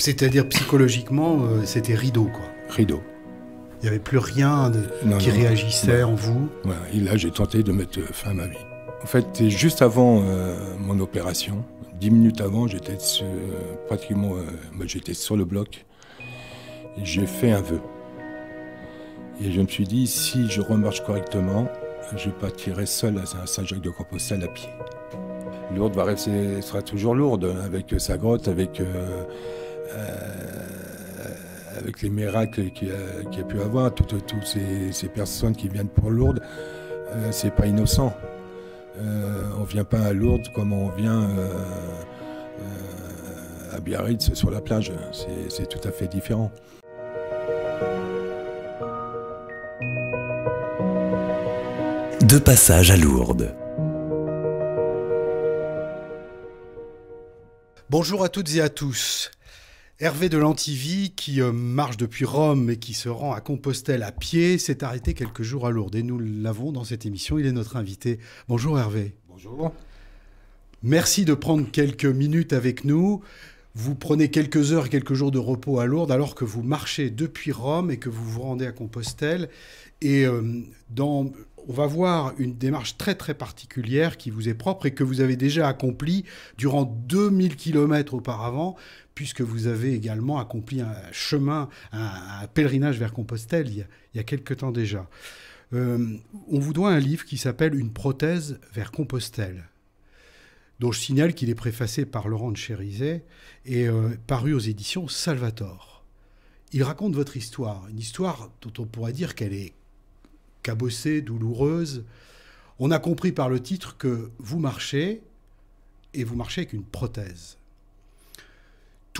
C'est-à-dire psychologiquement, euh, c'était rideau, quoi. Rideau. Il n'y avait plus rien qui réagissait en vous. et là, j'ai tenté de mettre fin à ma vie. En fait, juste avant euh, mon opération, dix minutes avant, j'étais euh, pratiquement, bah, j'étais sur le bloc. J'ai fait un vœu. Et je me suis dit, si je remarche correctement, je partirai seul à Saint-Jacques-de-Compostelle à pied. Lourdes va rester, sera toujours lourde, hein, avec sa grotte, avec euh, avec les miracles qu'il a, a, pu avoir, toutes, ces, personnes qui viennent pour Lourdes, euh, c'est pas innocent. Euh, on vient pas à Lourdes comme on vient à Biarritz sur la plage. C'est tout à fait différent. De passage à Lourdes. Bonjour à toutes et à tous. Hervé de Lantivy, qui euh, marche depuis Rome et qui se rend à Compostelle à pied, s'est arrêté quelques jours à Lourdes. Et nous l'avons dans cette émission. Il est notre invité. Bonjour Hervé. Bonjour. Merci de prendre quelques minutes avec nous. Vous prenez quelques heures quelques jours de repos à Lourdes alors que vous marchez depuis Rome et que vous vous rendez à Compostelle. Et euh, dans, on va voir une démarche très très particulière qui vous est propre et que vous avez déjà accomplie durant 2000 km auparavant, puisque vous avez également accompli un chemin, un, pèlerinage vers Compostelle il y a, quelque temps déjà. Euh, on vous doit un livre qui s'appelle Une prothèse vers Compostelle, dont je signale qu'il est préfacé par Laurent de et euh, paru aux éditions Salvator. Il raconte votre histoire, une histoire dont on pourrait dire qu'elle est cabossée, douloureuse. On a compris par le titre que vous marchez et vous marchez avec une prothèse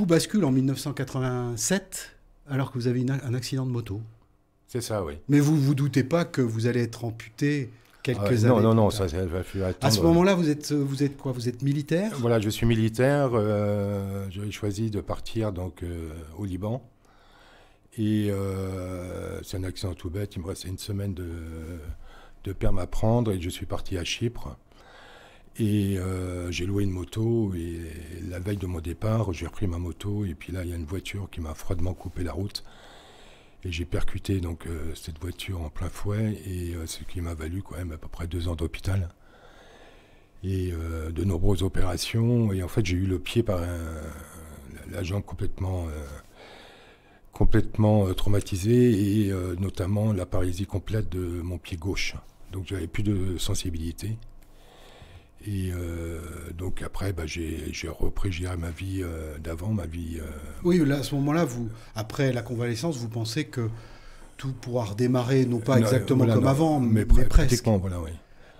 tout bascule en 1987 alors que vous avez un accident de moto. C'est ça, oui. Mais vous vous doutez pas que vous allez être amputé quelques ah, années. Non, non, non, ça, À ce moment-là, vous êtes, vous êtes quoi Vous êtes militaire Voilà, je suis militaire. Euh, j'ai choisi de partir donc euh, au Liban. Et euh, c'est un accident tout bête. Il me restait une semaine de, de perme à prendre et je suis parti à Chypre. Et euh, j'ai loué une moto et la veille de mon départ, j'ai repris ma moto et puis là, il y a une voiture qui m'a froidement coupé la route. Et j'ai percuté donc euh, cette voiture en plein fouet et euh, ce qui m'a valu quand même à peu près deux ans d'hôpital et de nombreuses opérations. Et en fait, j'ai eu le pied par la jambe complètement, complètement traumatisée et notamment la parésie complète de mon pied gauche. Donc j'avais plus de sensibilité. Et euh, donc après, bah, j'ai repris ma vie euh, d'avant, ma vie. Euh. Oui, là, à ce moment-là, vous, après la convalescence, vous pensez que tout pourra redémarrer, non pas exactement comme avant, mais, presque. Voilà, oui.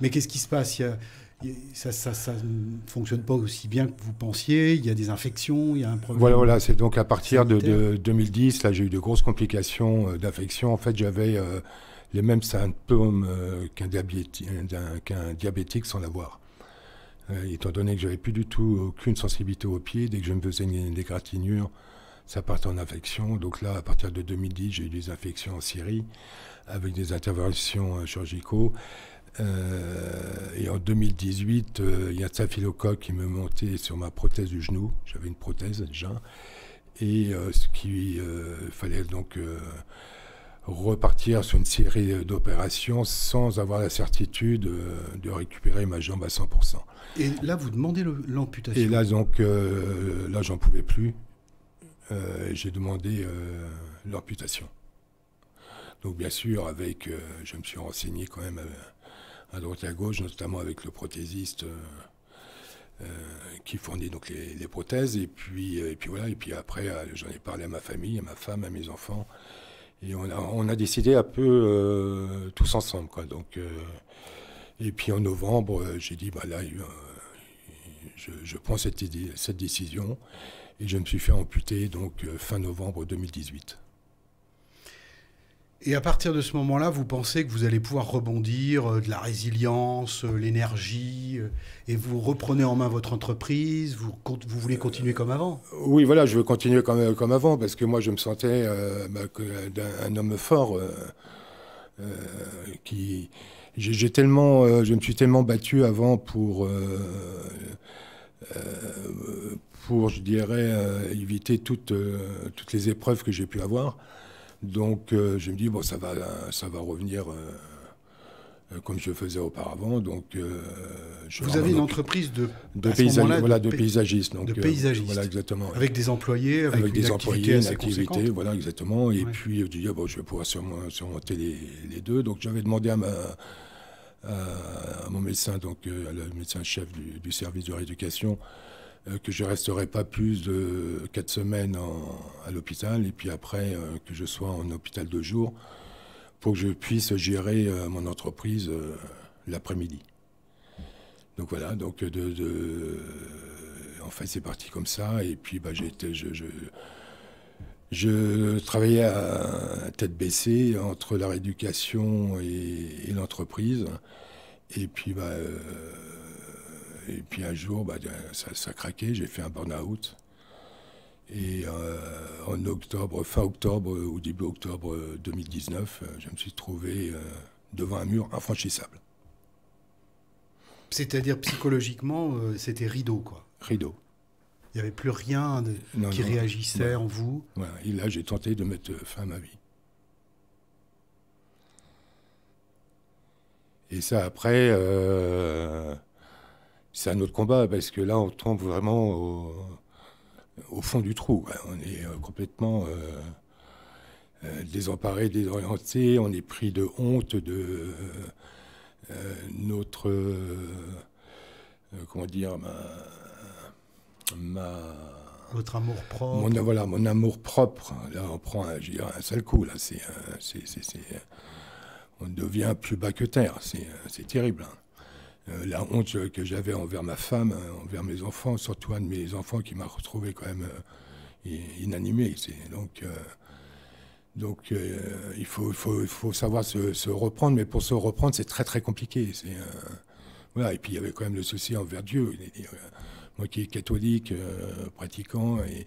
Mais qu'est-ce qui se passe ça, ne fonctionne pas aussi bien que vous pensiez. Il y a des infections, il y a un problème. Voilà, voilà. C'est donc à partir de, 2010, là, j'ai eu de grosses complications d'infection. En fait, j'avais les mêmes symptômes qu'un diabétique, diabétique sans l'avoir. Euh, étant donné que je n'avais plus du tout aucune sensibilité au pied dès que je me faisais une, des ça partait en infection. Donc là, à partir de 2010, j'ai eu des infections en Syrie avec des interventions euh, chirurgicaux. Euh, et en 2018, il y a un staphylocoque qui me montait sur ma prothèse du genou. J'avais une prothèse déjà. Et ce qui fallait donc repartir sur une série d'opérations sans avoir la certitude euh, de récupérer ma jambe à 100%. Et là, vous demandez l'amputation Et là, donc, euh, là, j'en pouvais plus. Euh, j'ai demandé l'amputation. Donc, bien sûr, avec, je me suis renseigné quand même à, droite et à gauche, notamment avec le prothésiste. qui fournit donc les, prothèses. Et puis, et puis voilà. Et puis après, j'en ai parlé à ma famille, à ma femme, à mes enfants. Et on a, on a décidé un peu euh, tous ensemble. Quoi. Donc, euh, et puis en novembre, euh, j'ai dit, bah, là, je, prends cette, cette décision. Et je me suis fait amputer donc fin novembre 2018. Et à partir de ce moment-là, vous pensez que vous allez pouvoir rebondir, euh, de la résilience, euh, l'énergie, euh, et vous reprenez en main votre entreprise, vous, vous voulez continuer comme avant Oui, voilà, je veux continuer comme, comme avant, parce que moi je me sentais bah, un, un, homme fort, qui... J'ai tellement, je me suis tellement battu avant pour, pour je dirais, éviter toutes, toutes les épreuves que j'ai pu avoir. Donc euh, je me dis, bon, ça va, ça va revenir euh, euh, comme je faisais auparavant. Donc, Vous avez une entreprise de, de, voilà, de, paysagiste. Donc, de voilà, exactement. Avec des employés, avec, des employés, voilà, exactement. Et puis je dis, ah, je vais pouvoir surmonter les, deux. Donc j'avais demandé à mon médecin, donc le médecin chef du service de rééducation, euh, que je resterai pas plus de 4 semaines à l'hôpital et puis après euh, que je sois en hôpital de jours pour que je puisse gérer euh, mon entreprise l'après-midi. Donc voilà, donc de, de en fait c'est parti comme ça et puis bah, je, je, travaillais à tête baissée entre la rééducation et, l'entreprise et puis bah, et puis un jour, bah, euh, ça, craquait, j'ai fait un burn-out. Et euh, en octobre, fin octobre ou début octobre 2019, euh, je me suis trouvé devant un mur infranchissable. C'est-à-dire psychologiquement, c'était rideau, quoi. Rideau. Il n'y avait plus rien qui réagissait en vous. et là, j'ai tenté de mettre fin à ma vie. Et ça, après, c'est un autre combat parce que là, on tombe vraiment au, fond du trou. On est euh, complètement euh, euh, désemparé, désorienté. On est pris de honte de notre. comment dire ma, amour propre. Mon, voilà, mon amour propre. Là, on prend un, un seul coup. Là, c'est, on devient plus bas que terre. C'est, terrible. Hein. Euh, la honte que j'avais envers ma femme, euh, envers mes enfants, surtout un de mes enfants qui m'a retrouvé quand même euh, inanimé. Donc, donc il faut, faut savoir se, reprendre, mais pour se reprendre, c'est très très compliqué. voilà. Et puis il y avait quand même le souci envers Dieu. Moi qui est catholique, pratiquant, et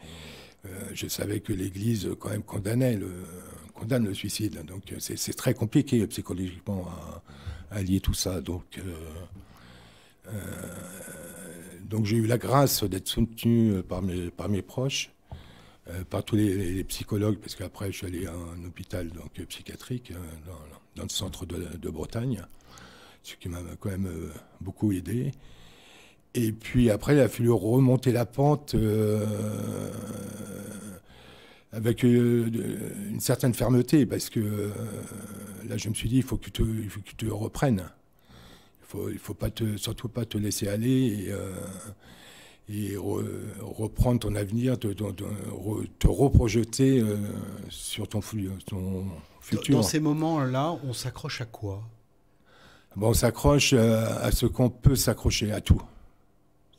je savais que l'Église quand même condamnait le, condamne le suicide. Donc c'est très compliqué psychologiquement allier tout ça. Donc, euh, euh, donc j'ai eu la grâce d'être soutenu euh, par mes, par mes proches, par tous les, psychologues, parce qu'après je suis allé à un hôpital donc, psychiatrique dans, le centre de, Bretagne, ce qui m'a quand même beaucoup aidé. Et puis après, il a fallu remonter la pente avec euh, une certaine fermeté, parce que euh, là, je me suis dit, il faut que tu, te reprennes. Il faut, il faut pas surtout pas te laisser aller et, euh, reprendre ton avenir, te, reprojeter sur ton, ton futur. Dans ces moments-là, on s'accroche à quoi On s'accroche à ce qu'on peut s'accrocher, à tout.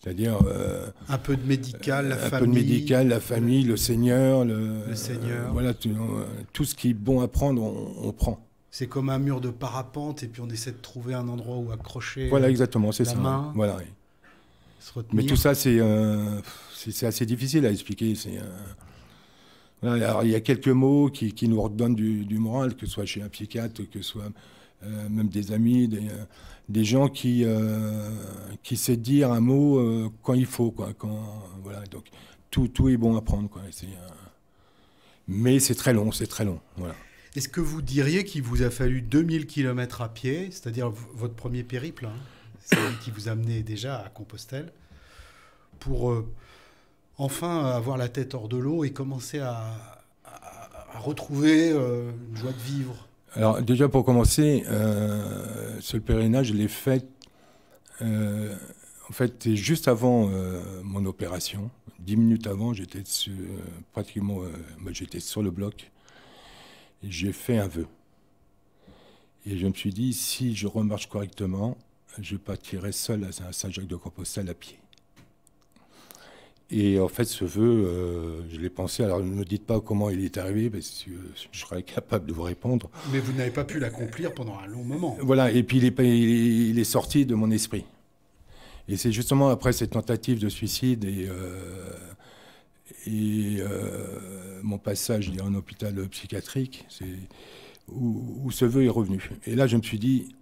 C'est-à-dire. Euh, un peu de médical, la famille. Un peu médical, la famille, le Seigneur. Le, Seigneur. Euh, voilà, euh, tout, ce qui est bon à prendre, on, prend. C'est comme un mur de parapente, et puis on essaie de trouver un endroit où accrocher. Voilà, exactement, c'est ça. Main, voilà, Mais tout ça, c'est assez difficile à expliquer. alors, il y a quelques mots qui, nous redonnent du, moral, que ce soit chez un psychiatre, que ce soit euh, même des amis, des, euh, gens qui, euh, qui sait dire un mot quand il faut. Quoi, quand, donc tout, tout est bon à prendre. Quoi, mais c'est très long, c'est très long. Voilà. Est-ce que vous diriez qu'il vous a fallu 2000 km à pied, c'est-à-dire votre premier périple, hein, qui vous amenait déjà à Compostelle, pour enfin avoir la tête hors de l'eau et commencer à retrouver une joie de vivre alors déjà pour commencer, euh, ce pèlerinage, je l'ai fait euh, en fait juste avant euh, mon opération. Dix minutes avant, j'étais pratiquement bah, j'étais sur le bloc. J'ai fait un vœu. Et je me suis dit, si je remarche correctement, je partirai seul à Saint-Jacques-de-Compostelle à pied. Et en fait, ce vœu, euh, je l'ai pensé. Alors, ne me dites pas comment il est arrivé, parce que euh, je serais capable de vous répondre. Mais vous n'avez pas pu l'accomplir pendant un long moment. Voilà, et puis il est, il est sorti de mon esprit. Et c'est justement après cette tentative de suicide et, euh, et mon passage un hôpital psychiatrique où ce vœu est revenu. Et là, je me suis dit,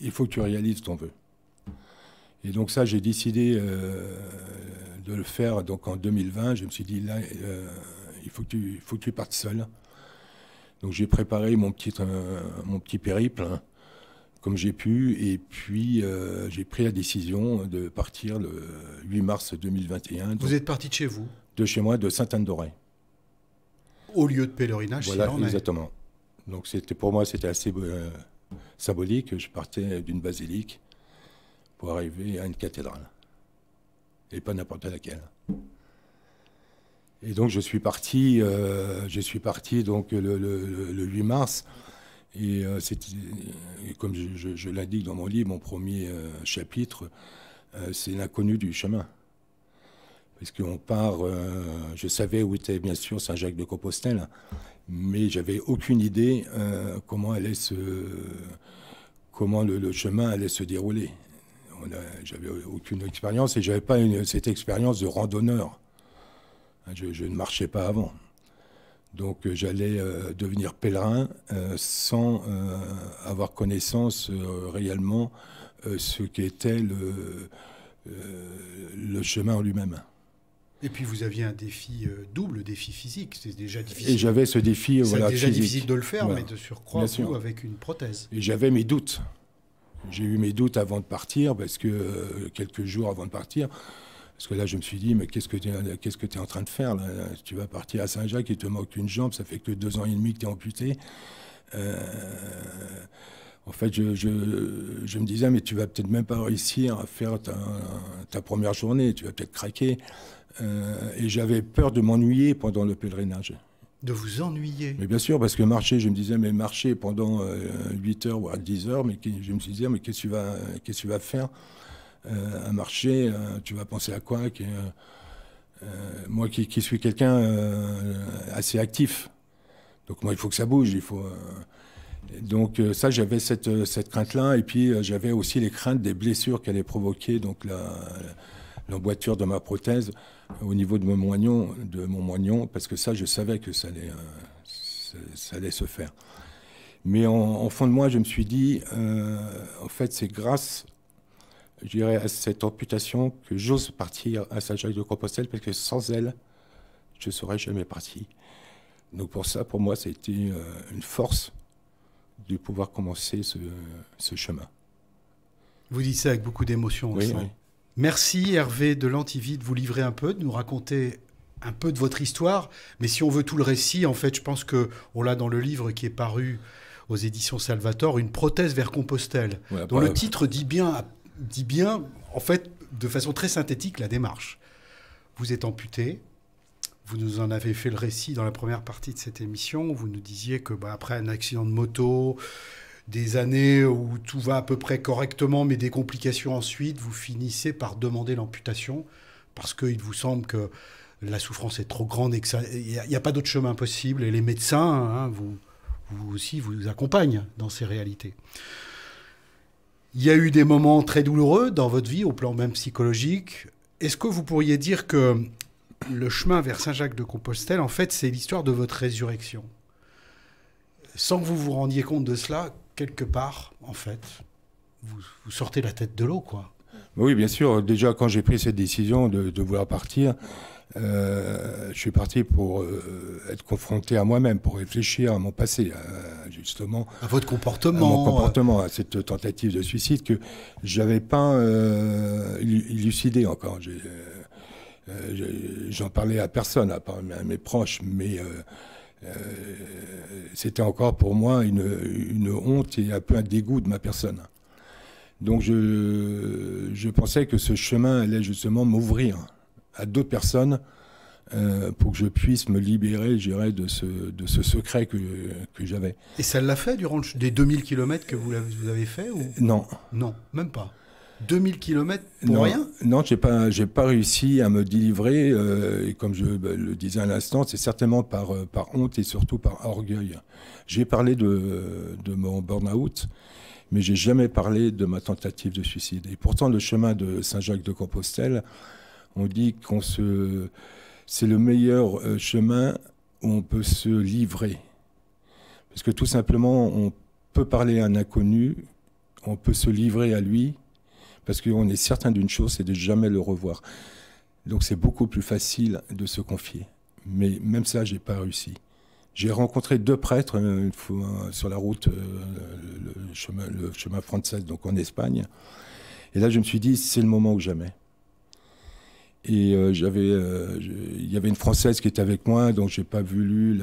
il faut que tu réalises ton vœu. Et donc ça, j'ai décidé euh, de le faire donc en 2020. Je me suis dit, là, euh, il faut que, tu, faut tu partes seul. Donc j'ai préparé mon petit, euh, mon petit périple. Hein, comme j'ai pu, et puis j'ai pris la décision de partir le 8 mars 2021. vous êtes parti de chez vous De chez moi, de Sainte-Anne-d'Auray au lieu de pèlerinage. Voilà, exactement. Donc c'était pour moi c'était assez symbolique. Je partais d'une basilique pour arriver à une cathédrale. Et pas n'importe laquelle. Et donc je suis parti, euh, je suis parti donc le, 8 mars. Et, euh, comme je, l'indique dans mon livre, mon premier euh, chapitre, c'est l'inconnu du chemin. Parce qu'on part, je savais où était bien sûr Saint-Jacques de Compostelle, mais j'avais aucune idée comment allait comment le chemin allait se dérouler j'avais aucune expérience et j'avais pas cette expérience de randonneur. Hein, je, ne marchais pas avant. Donc euh, j'allais euh, devenir pèlerin euh, sans avoir connaissance réellement ce qu'était le, le chemin en lui-même. Et puis vous aviez un défi double, défi physique, c'est déjà difficile. Et j'avais ce défi, voilà, déjà difficile de le faire, mais de surcroît avec une prothèse. Et j'avais mes doutes. J'ai eu mes doutes avant de partir, parce que euh, quelques jours avant de partir, parce que là, je me suis dit, mais qu'est-ce que tu es, quest que es en train de faire là Tu vas partir à Saint-Jacques, il te manque une jambe, ça fait que deux ans et demi que tu es amputé. Euh, en fait, je, me disais, mais tu vas peut-être même pas réussir à faire ta, première journée, tu vas peut-être craquer. Euh, et j'avais peur de m'ennuyer pendant le pèlerinage de vous ennuyer. Mais bien sûr, parce que marcher, je me disais, mais marcher pendant 8 euh, heures ou 10 heures, mais je me disais, ah, mais qu'est-ce que tu vas, quest tu vas faire euh, à marcher euh, Tu vas penser à quoi euh, Moi qui, suis quelqu'un assez actif, donc moi il faut que ça bouge, il faut. donc ça j'avais cette, crainte-là et puis j'avais aussi les craintes des blessures qu'elle est provoquer donc la l'emboîture de ma prothèse au niveau de mon moignon, de mon moignon parce que ça, je savais que ça allait, euh, ça, allait se faire. Mais en, fond de moi, je me suis dit, euh, en fait, c'est grâce, je dirais, à cette amputation que j'ose partir à Saint-Jacques-de-Compostelle, parce que sans elle, je ne serais jamais parti. Donc pour ça, pour moi, ça a été euh, une force de pouvoir commencer ce, chemin. Vous dites ça avec beaucoup d'émotion. Oui, oui. Merci Hervé de l'Antivide de vous livrer un peu, de nous raconter un peu de votre histoire. Mais si on veut tout le récit, en fait, je pense que on l'a dans le livre qui est paru aux éditions Salvatore, une prothèse vers Compostelle, dont le titre dit bien, dit bien, en fait, de façon très synthétique, la démarche. Vous êtes amputé, vous nous en avez fait le récit dans la première partie de cette émission. Vous nous disiez que bah, après un accident de moto, des années où tout va à peu près correctement, mais des complications ensuite, vous finissez par demander l'amputation parce qu'il vous semble que la souffrance est trop grande et qu'il n'y a, pas d'autre chemin possible. Et les médecins, hein, vous, vous aussi, vous accompagnent dans ces réalités. Il y a eu des moments très douloureux dans votre vie, au plan même psychologique. Est-ce que vous pourriez dire que le chemin vers Saint-Jacques-de-Compostelle, en fait, c'est l'histoire de votre résurrection Sans que vous vous rendiez compte de cela, quelque part, en fait, vous, sortez la tête de l'eau, quoi. Oui, bien sûr. Déjà, quand j'ai pris cette décision de, vouloir partir, euh, je suis parti pour euh, être confronté à moi-même, pour réfléchir à mon passé, justement. À votre comportement. À mon euh. comportement, à cette tentative de suicide que je n'avais pas euh, élucidée encore. J'en parlais à personne, à mes proches, mais euh, c'était encore pour moi une, honte et un peu un dégoût de ma personne. Donc je, pensais que ce chemin allait justement m'ouvrir à d'autres personnes euh, pour que je puisse me libérer, je de ce, de ce secret que, j'avais. Et ça l'a fait durant des 2000 km que vous, avez, fait Non. Non, même pas. 2000 km pour rien Non, j'ai pas, j'ai pas réussi à me délivrer. Euh, et comme je bah, le disais à l'instant, c'est certainement par, euh, par honte et surtout par orgueil. J'ai parlé de, de mon burn-out, mais j'ai jamais parlé de ma tentative de suicide. Et pourtant, le chemin de Saint-Jacques-de-Compostelle, on dit qu'on se, c'est le meilleur euh, chemin où on peut se livrer, parce que tout simplement, on peut parler à un inconnu, on peut se livrer à lui parce qu'on est certain d'une chose, c'est de jamais le revoir. Donc c'est beaucoup plus facile de se confier. Mais même ça, j'ai pas réussi. J'ai rencontré deux prêtres euh, euh, sur la route, euh, le, chemin, le chemin français, donc en Espagne. Et là, je me suis dit, c'est le moment ou jamais. Et j'avais, il y avait une Française qui était avec moi, donc j'ai pas voulu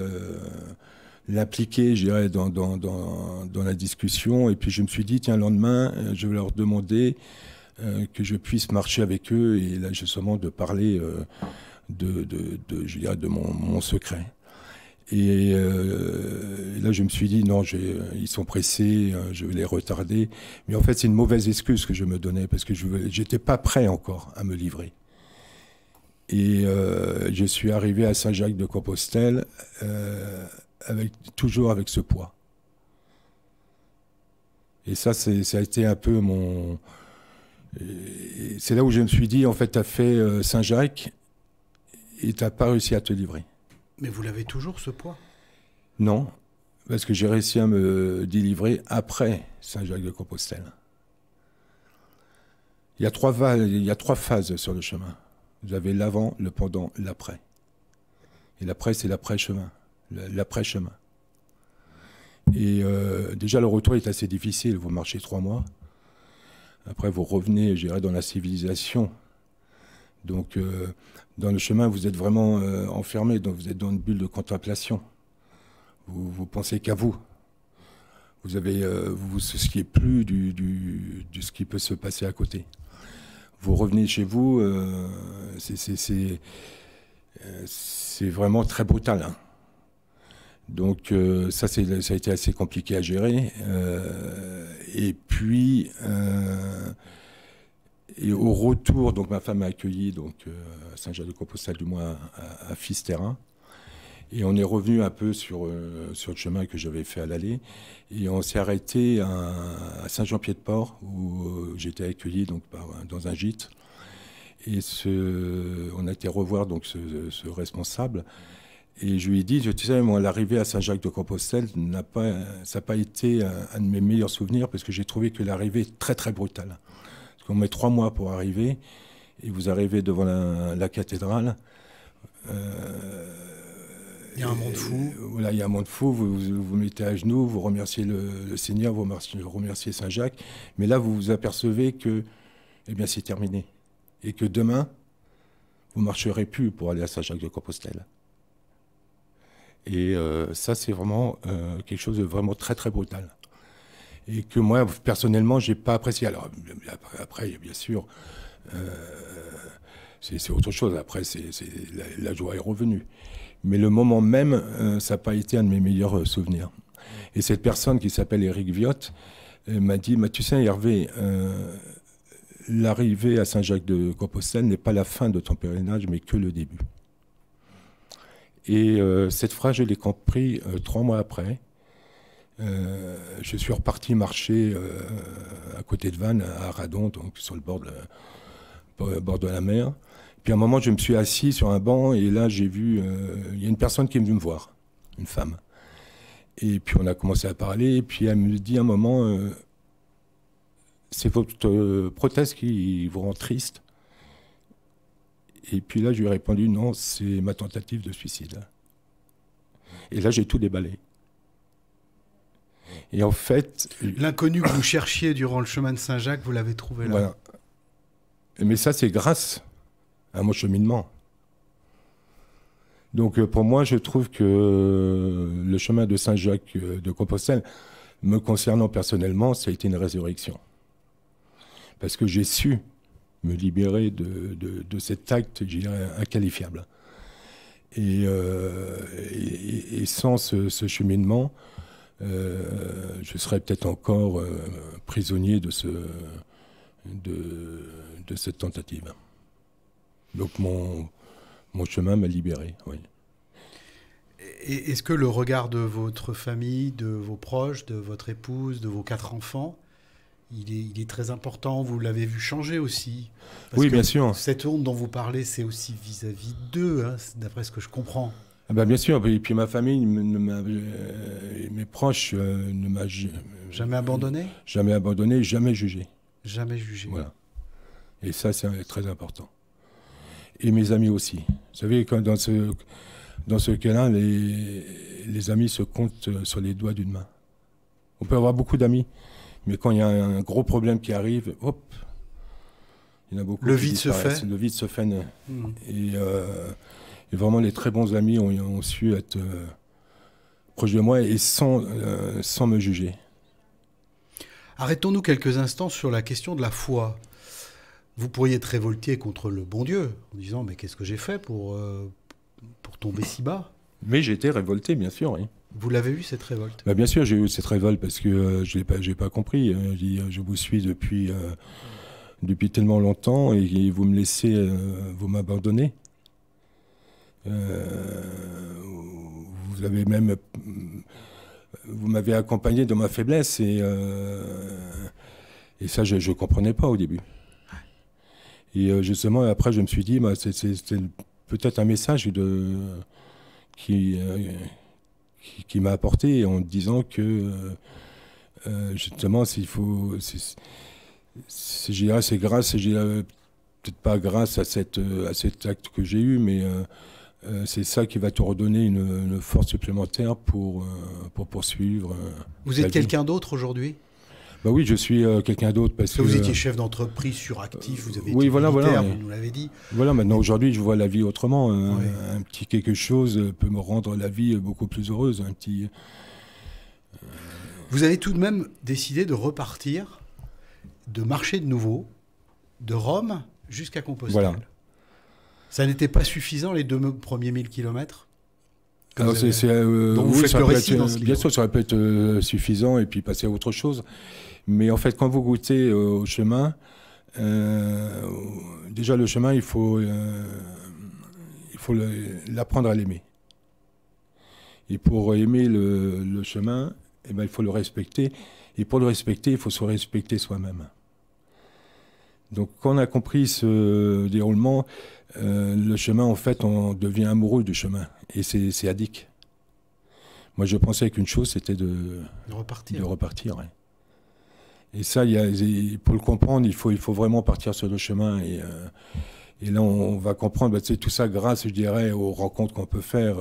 l'impliquer, je dirais, dans, dans, dans, la discussion. Et puis je me suis dit, tiens, le lendemain, je vais leur demander euh, que je puisse marcher avec eux et là justement de parler euh, de, de, de, je dirais, de mon, secret. Et euh, là, je me suis dit, non, ils sont pressés, je vais les retarder. Mais en fait, c'est une mauvaise excuse que je me donnais parce que je n'étais pas prêt encore à me livrer. Et je suis arrivé à Saint-Jacques-de-Compostelle avec, toujours avec ce poids. Et ça, ça a été un peu mon, c'est là où je me suis dit, en fait, tu as fait euh, Saint-Jacques et tu n'as pas réussi à te livrer. Mais vous l'avez toujours, ce poids Non, parce que j'ai réussi à me délivrer après Saint-Jacques-de-Compostelle. Il y, a trois phases sur le chemin. Vous avez l'avant, le pendant, l'après. Et l'après, c'est l'après-chemin. L'après-chemin. Et euh, déjà, le retour est assez difficile. Vous marchez trois mois. Après, vous revenez, je dirais, dans la civilisation. Donc, euh, dans le chemin, vous êtes vraiment euh, enfermé, donc vous êtes dans une bulle de contemplation. Vous, vous pensez qu'à vous. Vous avez, euh, vous ce qui plus du, du, de ce qui peut se passer à côté. Vous revenez chez vous, c'est vraiment très brutal. Hein. Donc euh, ça, ça a été assez compliqué à gérer. Euh, et puis, euh, et au retour, donc ma femme a accueilli donc, à Saint-Jean-de-Compostelle, du moins à, à Fisterra. Et on est revenu un peu sur, sur le chemin que j'avais fait à l'aller. Et on s'est arrêté à, Saint-Jean-Pied-de-Port, où j'étais accueilli donc, dans un gîte. Et on a été revoir donc, ce responsable. Et je lui ai dit, je, tu sais, moi, l'arrivée à Saint-Jacques-de-Compostelle, n'a pas, ça n'a pas été un, de mes meilleurs souvenirs parce que j'ai trouvé que l'arrivée est très, très brutale. Parce qu'on met trois mois pour arriver et vous arrivez devant la, cathédrale. Euh, il y a un monde fou. Voilà, il y a un monde fou. Vous vous, mettez à genoux, vous remerciez le, Seigneur, vous remerciez, Saint-Jacques. Mais là, vous vous apercevez que eh bien, c'est terminé. Et que demain, vous ne marcherez plus pour aller à Saint-Jacques-de-Compostelle. Et euh, ça, c'est vraiment euh, quelque chose de vraiment très, très brutal. Et que moi, personnellement, je n'ai pas apprécié. Alors, après, bien sûr, euh, c'est autre chose. Après, c'est la, joie est revenue. Mais le moment même, ça n'a pas été un de mes meilleurs souvenirs. Et cette personne qui s'appelle Eric Viotte m'a dit, tu sais Hervé, l'arrivée à Saint-Jacques de Compostelle n'est pas la fin de ton pèlerinage, mais que le début. Et euh, cette phrase, je l'ai compris euh, trois mois après. Euh, je suis reparti marcher à côté de Vannes, à Radon, donc sur le bord de, bord de la mer. Puis à un moment, je me suis assis sur un banc et là, j'ai vu, il y a une personne qui est venue me voir, une femme. Et puis on a commencé à parler, et puis elle me dit à un moment, c'est votre prothèse qui vous rend triste. Et puis là, je lui ai répondu non, c'est ma tentative de suicide. Et là, j'ai tout déballé. Et en fait. L'inconnu que vous cherchiez durant le chemin de Saint-Jacques, vous l'avez trouvé là. Mais ça, c'est grâce à mon cheminement. Donc euh, pour moi, je trouve que euh, le chemin de Saint-Jacques euh, de Compostelle, me concernant personnellement, ça a été une résurrection. Parce que j'ai su me libérer de, cet acte, je dirais, inqualifiable. Et, euh, et, sans ce, cheminement, euh, je serais peut-être encore euh, prisonnier de, ce, de, cette tentative. Donc mon, mon chemin m'a libéré, oui. Est-ce que le regard de votre famille, de vos proches, de votre épouse, de vos quatre enfants il est, très important. Vous l'avez vu changer aussi. oui, bien sûr. Cette honte dont vous parlez, c'est aussi vis-à-vis d'eux, hein, d'après ce que je comprends. Ah ben, bien sûr. Et puis ma famille, euh, mes proches euh, ne m'a jamais abandonné. Jamais abandonné, jamais jugé. Jamais jugé. Voilà. Et ça, c'est très important. Et mes amis aussi. Vous savez, dans ce dans ce cas-là, les, les amis se comptent euh, sur les doigts d'une main. On peut avoir beaucoup d'amis, mais quand il y a un, gros problème qui arrive, hop, il y en a beaucoup. Le vide se fait. Le vide se fait. Euh, hmm. euh, et, vraiment, les très bons amis ont, su être euh, proches de moi et sans, sans me juger. Arrêtons-nous quelques instants sur la question de la foi. Vous pourriez être révolté contre le bon Dieu en disant mais qu'est-ce que j'ai fait pour, pour tomber si bas Mais j'étais révolté, bien sûr, oui. Vous l'avez eu cette révolte bah, Bien sûr, j'ai eu cette révolte parce que euh, je n'ai pas, compris. Euh, je, vous suis depuis, euh, depuis tellement longtemps et, vous me laissez, vous m'abandonnez. vous avez même, vous m'avez accompagné dans ma faiblesse et, et ça, je ne comprenais pas au début. Et justement, après, je me suis dit, bah, c'est peut-être un message de, qui qui, m'a apporté en disant que euh, euh, justement, s'il faut. C'est grâce, peut-être pas grâce à, cette, euh, à cet acte que j'ai eu, mais c'est ça qui va te redonner une, une force supplémentaire pour, pour poursuivre. Vous êtes quelqu'un d'autre aujourd'hui bah oui, je suis euh, quelqu'un d'autre parce que, vous étiez euh, chef d'entreprise sur actif, vous avez euh, oui, été voilà, voilà, vous nous l'avez dit. Voilà, maintenant aujourd'hui, je vois la vie autrement. Un, petit quelque chose peut me rendre la vie beaucoup plus heureuse. Un petit. Vous avez tout de même décidé de repartir, de marcher de nouveau, de Rome jusqu'à Compostelle. Ça n'était pas suffisant les deux premiers mille kilomètres euh, bien sûr, ça peut être euh, suffisant et puis passer à autre chose. Mais en fait, quand vous goûtez euh, au chemin, déjà le chemin, il faut, il faut l'apprendre à l'aimer. Et pour aimer le, chemin, eh ben, il faut le respecter. Et pour le respecter, il faut se respecter soi-même. Donc, quand on a compris ce déroulement, euh, le chemin, en fait, on devient amoureux du chemin. Et c'est addict. Moi, je pensais qu'une chose, c'était de, repartir. Et ça, y pour le comprendre, il faut, vraiment partir sur le chemin. Et, euh, là, on, va comprendre bah, c'est tout ça grâce, je dirais, aux rencontres qu'on peut faire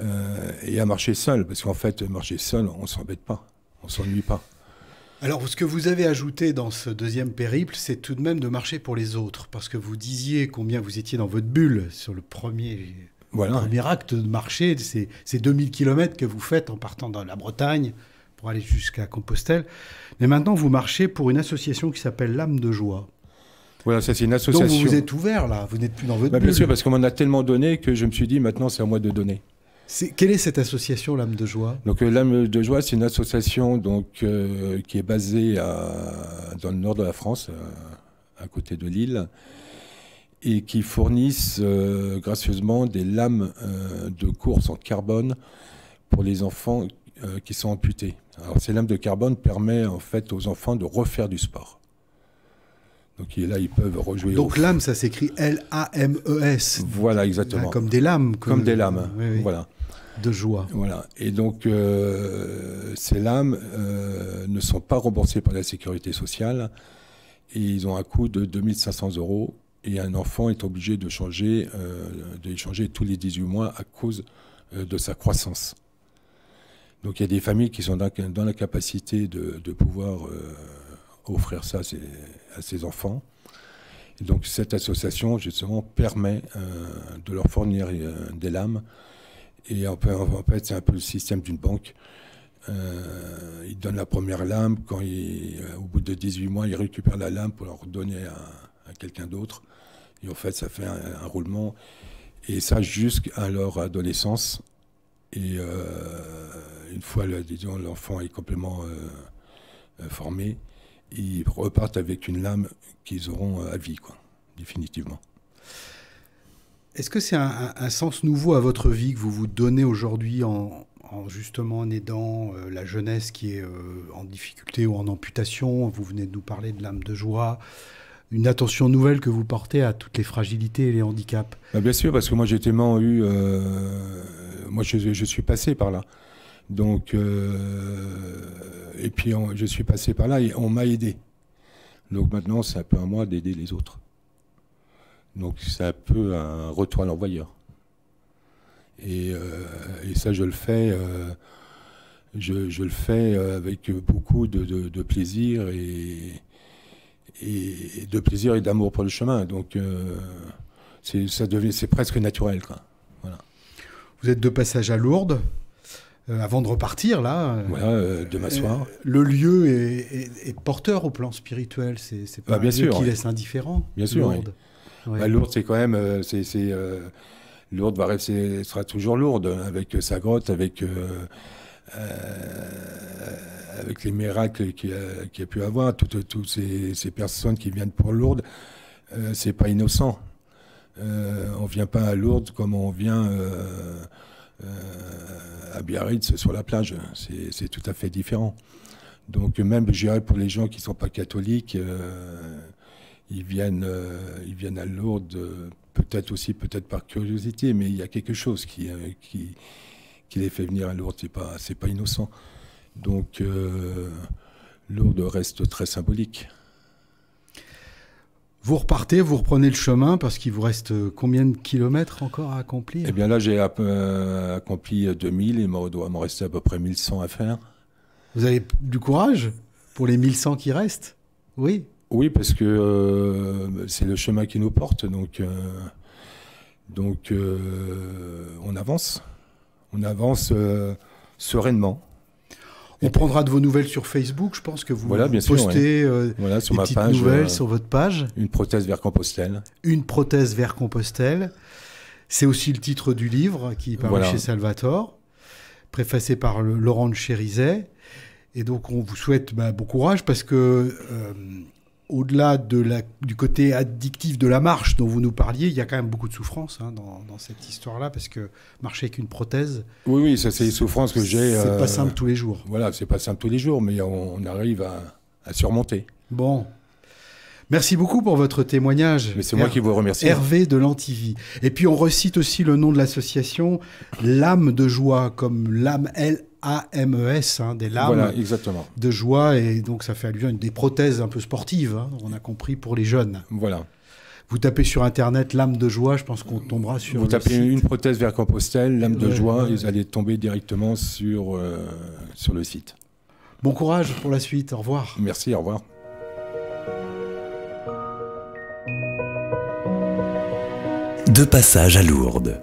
euh, et à marcher seul. Parce qu'en fait, marcher seul, on ne s'embête pas, on s'ennuie pas. Alors, ce que vous avez ajouté dans ce deuxième périple, c'est tout de même de marcher pour les autres, parce que vous disiez combien vous étiez dans votre bulle sur le premier, voilà. le premier de marcher, ces 2000 km que vous faites en partant dans la Bretagne pour aller jusqu'à Compostelle. Mais maintenant, vous marchez pour une association qui s'appelle L'âme de joie. Voilà, ça c'est une association. Donc vous êtes ouvert là, vous n'êtes plus dans votre bah, bulle. Bien sûr, parce qu'on m'en a tellement donné que je me suis dit maintenant c'est à moi de donner quelle est cette association L'âme de joie Donc euh, l'âme de joie, c'est une association donc euh, qui est basée dans le nord de la France, euh, à, côté de Lille, et qui fournissent gracieusement des lames de course en carbone pour les enfants qui sont amputés. Alors ces lames de carbone permettent en fait aux enfants de refaire du sport. Donc là, ils peuvent rejouer. Donc l'âme, ça s'écrit L-A-M-E-S. Voilà, exactement. comme des lames. Comme, des lames, voilà de joie. Voilà. Et donc, euh, ces lames euh, ne sont pas remboursées par la sécurité sociale. Et ils ont un coût de 2500 euros. Et un enfant est obligé de changer, euh, de les changer tous les 18 mois à cause de sa croissance. Donc, il y a des familles qui sont dans, la capacité de, pouvoir offrir ça à ses, à enfants. donc, cette association, justement, permet de leur fournir des lames et en fait, c'est un peu le système d'une banque. Euh, ils donnent la première lame, quand euh, au bout de 18 mois, ils récupèrent la lame pour la redonner à, quelqu'un d'autre. Et en fait, ça fait un, roulement. Et ça jusqu'à leur adolescence. Et euh, une fois, l'enfant est complètement formé, ils repartent avec une lame qu'ils auront à vie, quoi, définitivement. Est-ce que c'est un, sens nouveau à votre vie que vous vous donnez aujourd'hui en, justement en aidant euh, la jeunesse qui est euh, en difficulté ou en amputation Vous venez de nous parler de l'âme de joie, une attention nouvelle que vous portez à toutes les fragilités et les handicaps. Bah, bien sûr, parce que moi j'ai tellement eu, euh, moi je, je, suis passé par là. Donc et puis je suis passé par là et on m'a aidé. Donc maintenant, c'est un peu à moi d'aider les autres. Donc c'est un peu un retour à l'envoyeur. Et, euh, ça, je le fais, euh, je, le fais euh, avec beaucoup de, plaisir et, de plaisir et d'amour pour le chemin. Donc c'est presque naturel. Quoi. Voilà. Vous êtes de passage à Lourdes avant de repartir, là. de m'asseoir demain soir. le lieu est, porteur au plan spirituel. C'est ah, pas bien un qui laisse indifférent. Bien Lourdes. sûr. Bah, Lourdes, c'est quand même. Euh, c'est, euh, Lourdes va rester, sera toujours Lourdes, avec euh, sa grotte, avec. avec les miracles qu'il a, a, pu avoir, toutes, ces, personnes qui viennent pour Lourdes, ce c'est pas innocent. On on vient pas à Lourdes comme on vient à Biarritz sur la plage. C'est tout à fait différent. Donc même, je dirais, pour les gens qui ne sont pas catholiques, ils viennent, euh, ils viennent à Lourdes, peut-être aussi, peut-être par curiosité, mais il y a quelque chose qui, euh, qui, les fait venir à Lourdes. C'est pas, pas innocent. Donc euh, Lourdes reste très symbolique. Vous repartez, vous reprenez le chemin parce qu'il vous reste combien de kilomètres encore à accomplir Eh bien là, j'ai accompli 2000 et il m'en rester à peu près 1100 à faire. Vous avez du courage pour les 1100 qui restent Oui. Oui, parce que euh, c'est le chemin qui nous porte, donc, euh, donc euh, on avance, on avance sereinement. On prendra de vos nouvelles sur Facebook, je pense que vous postez sur des nouvelles sur votre page. Une prothèse vers Compostelle. Une prothèse vers Compostelle. C'est aussi le titre du livre qui est paru chez Salvatore, préfacé par Laurent de Et donc on vous souhaite bah, bon courage parce que au-delà du côté addictif de la marche dont vous nous parliez, il y a quand même beaucoup de souffrance hein, dans, cette histoire-là, parce que marcher avec une prothèse. Oui, oui, ça c'est une souffrance que j'ai. C'est pas euh, simple tous les jours. Voilà, c'est pas simple tous les jours, mais on, arrive à, surmonter. Bon. Merci beaucoup pour votre témoignage. Mais c'est moi qui vous remercie. Hervé de l'Antivie. Et puis on recite aussi le nom de l'association, L'âme de joie, comme l'âme, elle, AMES, hein, des larmes de joie, et donc ça fait allusion à des prothèses un peu sportives, hein, on a compris, pour les jeunes. Voilà. Vous tapez sur Internet l'âme de joie, je pense qu'on tombera sur. Vous tapez une prothèse vers Compostelle, l'âme de joie, vous allez tomber directement sur, euh, sur le site. Bon courage pour la suite, au revoir. Merci, au revoir. De passage à Lourdes.